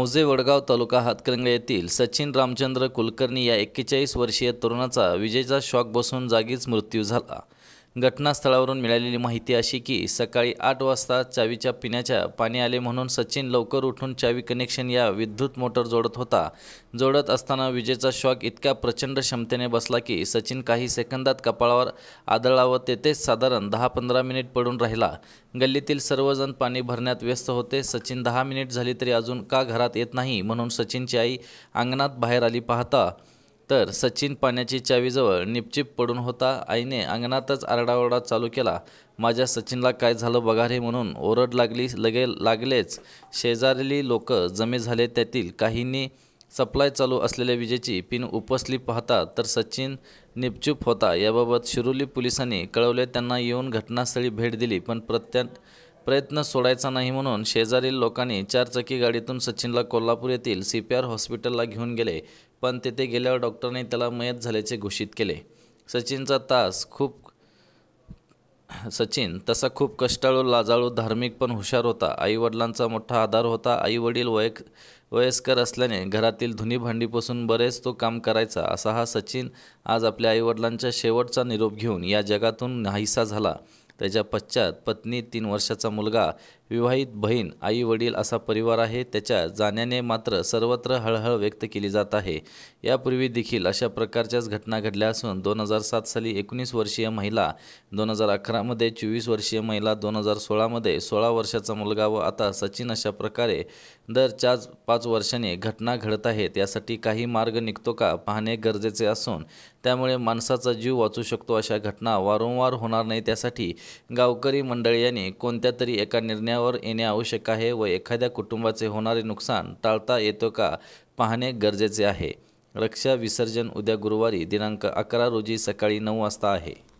मौजे वडगाव तालुका हातकणंगले येथील सचिन रामचंद्र कुलकर्णी या एक्केचाळीस वर्षीय तरुणाचा विजेचा शॉक बसून जागीच मृत्यू झाला घटनास्थळावरून मिळालेली माहिती अशी की सकाळी आठ वाजता चावीच्या पिण्याच्या पाणी आले म्हणून सचिन लवकर उठून चावी कनेक्शन या विद्युत मोटर जोडत होता जोडत असताना विजेचा शॉक इतक्या प्रचंड क्षमतेने बसला की सचिन काही सेकंदात कपाळावर आदळला व तेथेच साधारण दहा पंधरा मिनिट पडून राहिला गल्लीतील सर्वजण पाणी भरण्यात व्यस्त होते सचिन दहा मिनिट झाली तरी अजून का घरात येत नाही म्हणून सचिनची आई अंगणात बाहेर आली पाहता तर सचिन पाण्याची चावीजवळ निपचिप पडून होता आईने अंगणातच आरडाओरडा चालू केला माझ्या सचिनला काय झालं बघा रे म्हणून ओरड लागली लगे लागलेच शेजारली लोक जमे झाले त्यातील काहींनी सप्लाय चालू असलेल्या विजेची पिन उपसली पाहता तर सचिन निपचूप होता याबाबत शिरोली पोलिसांनी कळवले त्यांना येऊन घटनास्थळी भेट दिली पण प्रत्य प्रयत्न सोडायचा नाही म्हणून शेजारील लोकांनी चारचाकी गाडीतून सचिनला कोल्हापूर येथील सी पी आर हॉस्पिटलला घेऊन गेले पण तेथे गेल्यावर डॉक्टरने त्याला मयत झाल्याचे घोषित केले सचिनचा तास खूप सचिन तसा खूप कष्टाळू लाजाळू धार्मिक पण हुशार होता आईवडिलांचा मोठा आधार होता आईवडील वयक वयस्कर असल्याने घरातील धुनी भांडीपासून बरेच तो काम करायचा असा हा सचिन आज आपल्या आईवडिलांच्या शेवटचा निरोप घेऊन या जगातून नाहीसा झाला त्याच्या पश्चात पत्नी तीन वर्षाचा मुलगा विवाहित बहीण आई वडील असा परिवार आहे त्याच्या जाण्याने मात्र सर्वत्र हळहळ व्यक्त केली जात आहे यापूर्वी देखील अशा प्रकारच्याच घटना घडल्या असून दोन हजार सात साली एकोणीस वर्षीय महिला दोन हजार अकरामध्ये चोवीस वर्षीय महिला दोन हजार सोळामध्ये सोळा वर्षाचा मुलगा व आता सचिन अशा प्रकारे दर चार पाच वर्षाने घटना घडत आहेत यासाठी काही मार्ग निघतो का पाहणे गरजेचे असून त्यामुळे माणसाचा जीव वाचू शकतो अशा घटना वारंवार होणार नाही त्यासाठी गावकरी मंडळी यांनी कोणत्या तरी एका निर्णयावर येणे आवश्यक आहे व एखाद्या कुटुंबाचे होणारे नुकसान टाळता येतो का पाहणे गरजेचे आहे रक्षा विसर्जन उद्या गुरुवारी दिनांक अकरा रोजी सकाळी नऊ वाजता आहे